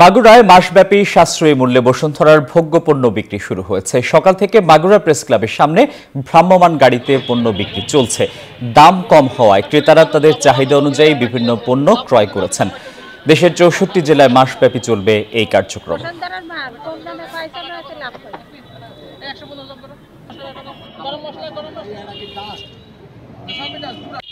মাগুরায় মাসব্যাপী সাশ্রয়ী মূল্যে বসুন্ধরার ভোগ্য পণ্য বিক্রি শুরু হয়েছে সকাল থেকে মাগুরা প্রেস ক্লাবের সামনে ভ্রাম্যমান গাড়িতে পণ্য বিক্রি চলছে দাম কম হওয়ায় ক্রেতারা তাদের চাহিদা অনুযায়ী বিভিন্ন পণ্য ক্রয় করেছেন দেশের চৌষট্টি জেলায় মাসব্যাপী চলবে এই কার্যক্রম